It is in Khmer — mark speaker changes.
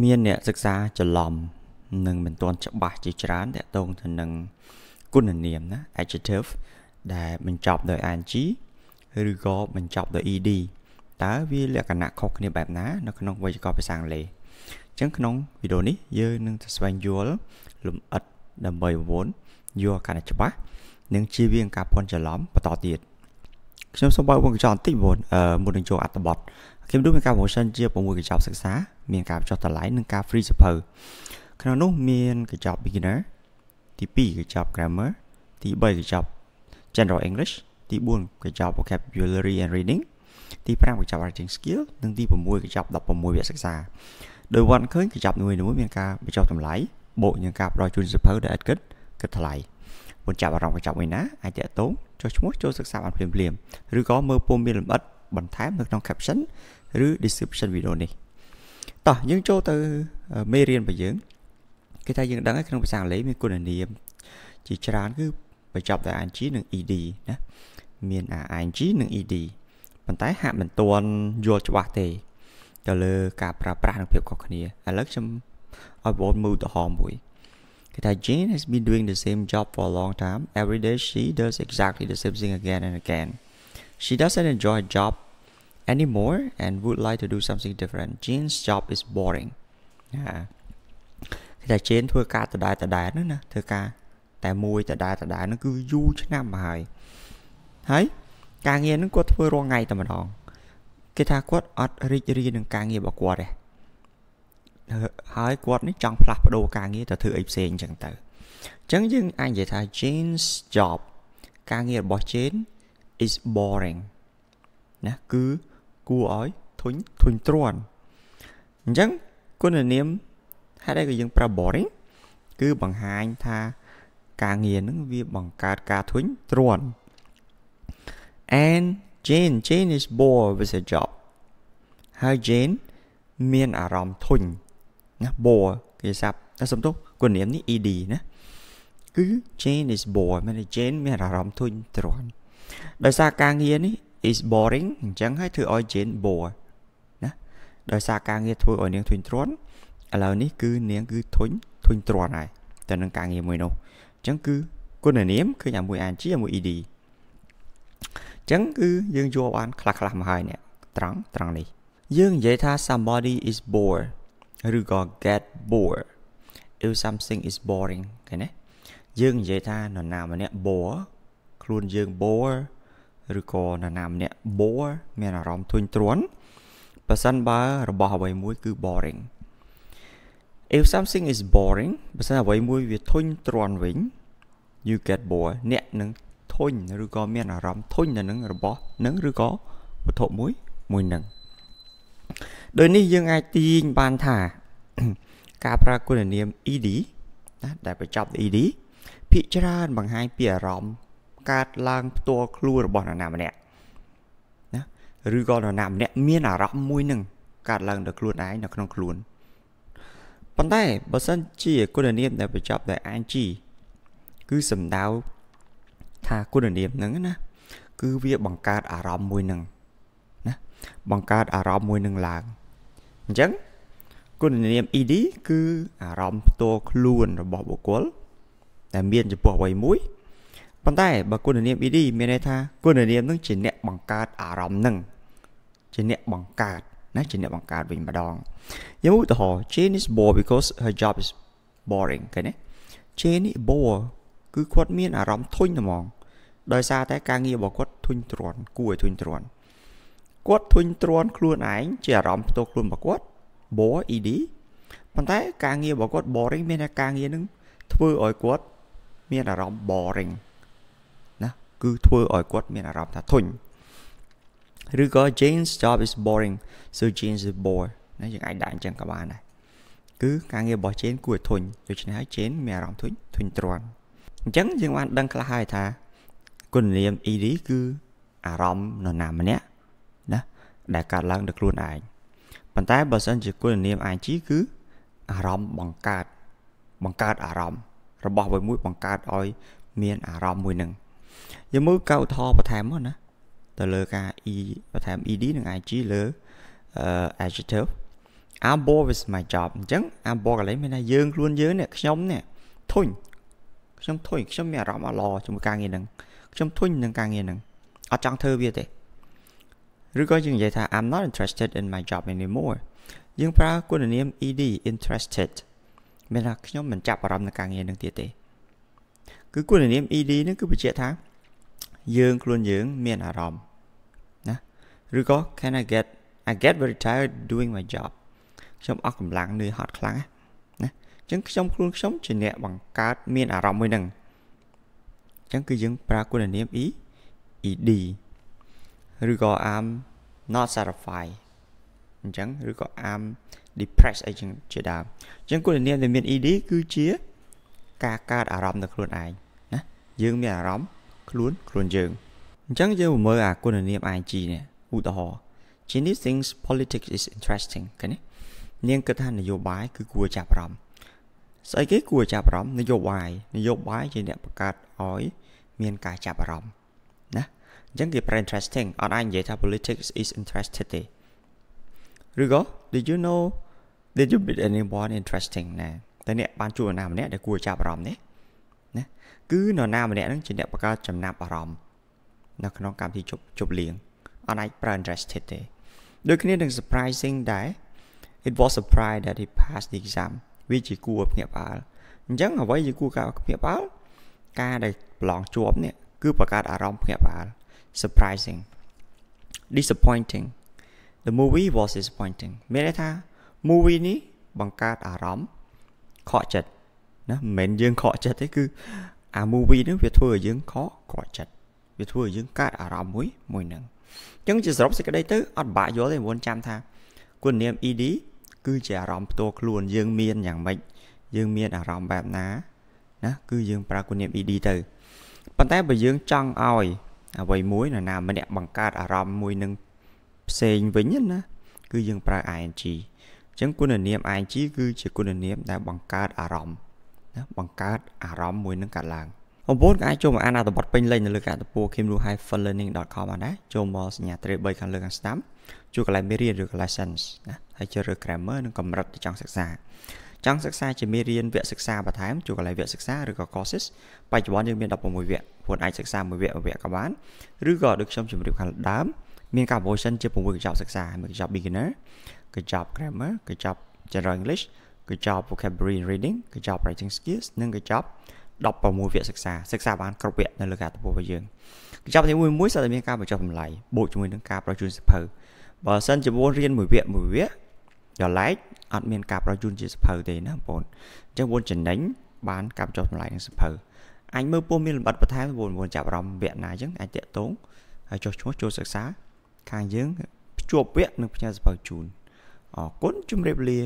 Speaker 1: មានអ្នកសិក្សាច្រឡំនិងមិនទាន់ច្បាស់ជាច្រើនតកតងទៅនឹងគុណនាមណា adjective ដែលបញ្ចប់ដោយ ing ឬក៏បញ្ចប់ដោយ ed តើវាលក្ខណៈខុសគ្នាបែបណានៅក្នុងវេយ្យាករណ៍ភាសាអង់គ្លេសអញ្ចឹងក្នុងវីដេអូនេះ យើងនឹងទៅស្វែងយល់លំអិតដើម្បីវងយល់កាន់តែច្បាស់និងជៀសវាងការភ័ន្តច្រឡំបន្តទៀតខ្ញុំសូមបើកវងកញ្ចក់បន្តិចបងមុននឹងចូលអត្ថបទខ្ញុំដូចមានការ promotion ជា6កញ្ចប់សិក្សាមានការបញ្ចុះតម្លៃនិងការ free សភៅក្នុងនោះ មានកញ្ចប់ beginner ទី2កញ្ចប់ grammar ទី3កញ្ចប់ general english ទី4កញ្ចប់ vocabulary and reading ទី5កញ្ចប់ writing skill និងទី6កញ្ចប់16វគ្គសិក្សាដោយវត្តឃើញកញ្ចប់នីមួយៗមានការបញ្ចុះតម្លៃបូកនឹងការផ្ដល់ជូនសភៅដែលឥតគិតគិតថ្លៃមិនចាប់អារម្មណ៍កញ្ចប់មួយណាអាចតេតងចុះឈ្មោះចូលសិក្សាបានភ្លាមៗឬក៏មើលពុំមានលម្អិតបន្ថែមនៅក្នុង caption ឬ description video នេះ។តោះយើងចូលទៅមេរៀនរបស់យើងគេថាយើងដឹងហើយក្នុងភាសាអង់គ្លេសមានគុណនាម ជាច្រើន គឺបញ្ចប់ដោយ ing និង ed ណាមាន ing និង ed ប៉ុន្តែហាក់មិនទាន់យល់ច្បាស់ទេទៅលើ ការប្រើប្រាស់និងភាពខុសគ្នាឥឡូវខ្ញុំឲ្យបងមើលឧទាហរណ៍មួយគេថា Jane has been doing the same job for a long time every day she does exactly the same thing again and again she doesn't enjoy her job anymore and would like to do something different Jane's job is boring ណាគេថា Jane ធ្វើការដដែលដដែលហ្នឹងណាធ្វើការ តែមួយដដែលដដែលហ្នឹងគឺយូរឆ្នាំមកហើយហើយការងារហ្នឹងគាត់ធ្វើរាល់ថ្ងៃតែម្ដងគេថាគាត់អត់រីករាយនឹងការងាររបស់គាត់ទេហើយគាត់នេះចង់ផ្លាស់ប្ដូរការងារទៅធ្វើអីផ្សេងអញ្ចឹងទៅអញ្ចឹងយើងអាចនិយាយថា Jane's job ការងាររបស់ Jane is boring ណាគឺគួរឲ្យធុញធុញទ្រាន់អញ្ចឹងគុណនាមហេតុអីក៏យើងប្រើ boring គឺបង្ហាញថា ការងារហ្នឹងវាបង្កើតការធុញទ្រាន់ and Jane Jane is bored with a job ហើយ Jane មានអារម្មណ៍ធុញណា bored គេសាប់តែសំទោសគុណនាមនេះ ed ណាគឺ Jane is bored មាន Jane មាន អារម្មណ៍ធុញទ្រាន់ដោយសារការងារនេះ is boring អញ្ចឹងហើយធ្វើឲ្យ Jane bore ណាដោយសារការងារធ្វើឲ្យនាងធុញទ្រាន់ឥឡូវនេះគឺនាងគឺធុញធុញទ្រាន់ហើយទៅនឹងការងារមួយនោះអញ្ចឹងគឺគុណនាមឃើញអាមួយ ing អាមួយ ed អញ្ចឹងគឺ យើងយល់បានខ្លះខ្លះមកហើយនេះត្រង់ត្រង់នេះយើងនិយាយថា somebody is bored ឬក៏ get bored if something is boring ឃើញទេយើងនិយាយថានរណាម្នាក់ bore ខ្លួនយើង bore ឬក៏នរណាម្នាក់ bore មានអារម្មណ៍ធុញទ្រាន់បើសិនបើរបស់អ្វីមួយគឺ boring if something is boring បើសិនអ្វីមួយវាធុញទ្រាន់វិញ you get bored អ្នកនឹងធុញឬក៏មានអារម្មណ៍ធុញទៅនឹងរបស់នឹងឬក៏វត្ថុមួយមួយនឹងដោយនេះយើងអាចទាញបានថា ការប្រើគុណនាម ed ណាដែលបញ្ចប់ ed ភាគច្រើនបង្ហាញពីអារម្មណ៍កើតឡើងផ្ទាល់ខ្លួនរបស់នរណាម្នាក់ណាឬក៏នរណាម្នាក់មានអារម្មណ៍មួយនឹងកើតឡើងដល់ខ្លួនឯងនៅក្នុងខ្លួនប៉ុន្តែបើសិនជាគុណនាមដែលបញ្ចប់ដោយ ing គឺសំដៅថាគុណនាមហ្នឹងណា គឺវាបង្កើតអារម្មណ៍មួយនឹងណាបង្កើតអារម្មណ៍មួយនឹងឡើងអញ្ចឹងគុណនាម ed គឺអារម្មណ៍ផ្ទាល់ខ្លួនរបស់បុគ្គលដែលមានចំពោះអ្វីមួយប៉ុន្តែបើគុណនាម ED មានន័យថាគុណនាមនឹងជាអ្នកបង្កើតអារម្មណ៍នឹងជាអ្នកបង្កើតណាជាអ្នកបង្កើតវិញម្ដងយកឧទាហរណ៍ Jane is bored because her job is boring ឃើញទេ Jane is bored គឺគាត់មានអារម្មណ៍ធុញថ្មងដោយសារតែការងាររបស់គាត់ធុញទ្រាន់គួរឲ្យធុញទ្រាន់គាត់ធុញទ្រាន់ខ្លួនឯងជាអារម្មណ៍ផ្ទាល់ខ្លួនរបស់គាត់ bored ED ប៉ុន្តែការងាររបស់គាត់ boring មានតែការងារនឹងធ្វើឲ្យគាត់មានអារម្មណ៍ boring គឺធ្វើឲ្យគាត់មានអារម្មណ៍ថាធុញឬក៏ Jane's job is boring so Jane is bored ណាយើងអាចដាក់អញ្ចឹងក៏បានដែរគឺការងាររបស់ Jane គួរឲ្យធុញដូច្នេះហើយ Jane មានអារម្មណ៍ធុញធុញទ្រាន់អញ្ចឹងយើងបានដឹងខ្លះហើយថាគុណនាម ED គឺអារម្មណ៍នរណាម្នាក់ណាដែលកើតឡើងដោយខ្លួនឯងប៉ុន្តែបើសិនជាគុណនាម IG គឺអារម្មណ៍បង្កើតបង្កើតអារម្មណ៍របស់មួយមួយ បង្កើតឲ្យមាន អារម្មណ៍មួយនឹងយើងមើលកៅថបន្ថែមមកណា ទៅលើការ e បន្ថែម ed និង ig លើ adjective I bore with my job អញ្ចឹង I bore កន្លែងមានថាយើងខ្លួនយើងនេះខ្ញុំនេះធុញខ្ញុំធុញខ្ញុំមានអារម្មណ៍អឡជាមួយការងារហ្នឹងខ្ញុំធុញនឹងការងារហ្នឹងអត់ចង់ធ្វើវាទេឬក៏យើងនិយាយថា I'm not interested in my job anymore យើងប្រើគុណនាម ed interested មានថាខ្ញុំមិនចាប់អារម្មណ៍នឹងការងារហ្នឹងទៀតទេគឺគុណនាម ED នឹងគឺបញ្ជាក់ថា យើងខ្លួនយើងមានអារម្មណ៍ណាឬក៏ can I get I get very tired doing my job ខ្ញុំអស់កម្លាំងនឿយហត់ខ្លាំងណាអញ្ចឹងខ្ញុំខ្លួនខ្ញុំជាអ្នកបង្កើតមានអារម្មណ៍មួយហ្នឹងអញ្ចឹងគឺយើងប្រើគុណនាម E ED ឬក៏ I'm not satisfied អញ្ចឹងឬក៏ I'm depressed អីចឹងជាដើមអញ្ចឹងគុណនាមដែលមាន ED គឺជា ការកើតអារម្មណ៍នៅខ្លួនឯងយើងមានអារម្មណ៍ខ្លួនខ្លួនយើងអញ្ចឹងយើងមកមើលអាគុណនាម IG នេះឧទាហរណ៍ Jenny thinks politics is interesting ឃើញទេនាងគិតថានយោបាយគឺគួរចាប់អារម្មណ៍ស្អីគេគួរចាប់អារម្មណ៍នយោបាយ នយោបាយជាអ្នកបង្កើតឲ្យ មានការចាប់អារម្មណ៍ណាអញ្ចឹងគេប្រែ interesting អត់អាចនិយាយថា politics is interested ទេឬក៏ did you know did you meet anyone interesting ណាតើអ្នកបានជួបនរណាម្នាក់ដែលគួរចាប់អារម្មណ៍ទេគឺនរណាម្នាក់នឹងជាអ្នកបង្កើតចំណាប់អារម្មណ៍នៅក្នុងកម្មវិធីជប់ជប់លៀងអត់អាចប្រើ interested ទេដូចគ្នានឹង surprising ដែរ it was surprised that he passed the exam វាជាគួរភ្ញាក់ផ្អើលអញ្ចឹងអ្វីជាគួរការភ្ញាក់ផ្អើលការដែលប្រឡងជាប់នេះគឺបង្កើតអារម្មណ៍ភ្ញាក់ផ្អើល surprising disappointing the movie was disappointing មានន័យថា movie នេះបង្កើតអារម្មណ៍ខកចិត្តណាមិនមែនយើងខកចិត្តទេគឺអា movie ហ្នឹងវាធ្វើឲ្យយើង ខកខកចិត្តវាធ្វើឲ្យយើងកើតអារម្មណ៍មួយមួយហ្នឹងអញ្ចឹងជាសរុបសេចក្តីទៅ អត់បាក់យល់ទេមិនចាំថាគុណនាម ED គឺជាអារម្មណ៍ផ្ទាល់ខ្លួនយើងមានយ៉ាងម៉េចយើងមានអារម្មណ៍បែបណា ណាគឺយើងប្រើគុណនាម ED ទៅ ប៉ុន្តែបើយើងចង់ឲ្យ អ្វីមួយនរណាម្នាក់បង្កើតអារម្មណ៍មួយនឹងផ្សេងវិញណាគឺយើងប្រើ ing អញ្ចឹងគុណនាម ing គឺជាគុណនាមដែលបង្កើតអារម្មណ៍ណាបង្កើតអារម្មណ៍មួយនឹងកើតឡើងបងប្អូនក៏អាចចូលមកអានអត្ថបទពេញលេញនៅលើកាតពួរ kimlu-learning.com បានដែរចូលមកសញ្ញាត្រេ3ខាងលើខាងស្ដាំជួយកន្លែងមេរៀនឬកន្លែង sense ណាហើយជ្រើសរើស grammar និងកម្រិតដែលចង់សិក្សា ចង់សិក្សាជាមេរៀនវគ្គសិក្សាបន្ថែមជួយកន្លែងវគ្គសិក្សាឬក៏ courses បច្ចុប្បន្នយើងមាន16វគ្គខ្លួនអាចសិក្សាមួយវគ្គមួយវគ្គក៏បានឬក៏ដូចខ្ញុំជម្រាបខាងដើមមានការ version ជា6កញ្ចប់សិក្សាមួយកញ្ចប់ beginner កញ្ចប់ grammar កញ្ចប់ general english កញ្ចប់ vocabulary reading កញ្ចប់ writing skills និងកញ្ចប់16វគ្គសិក្សាសិក្សាបានគ្រប់វគ្គនៅលើការទទួលរបស់យើងកញ្ចប់ទី1មួយសិស្សតែមានការបញ្ចុះតម្លៃបូកជាមួយនឹងការប្រជូនសភៅបើសិនជាបងរៀនមួយវគ្គមួយវគ្គដល់ឡែកអត់មានការប្រជូនជាសភៅទេណាបងអញ្ចឹងបងចំណេញបានការបញ្ចុះតម្លៃនឹងសភៅអញមើលពោះមានលម្អិតបន្ថែមបងបងចាប់អារម្មណ៍វគ្គណាអញ្ចឹងអាចតាក់ទងហើយចុះឈ្មោះចូលសិក្សា ខាងយើងភ្ជាប់វគ្គនឹងផ្ញើសភៅជូនអរគុណជម្រាបលា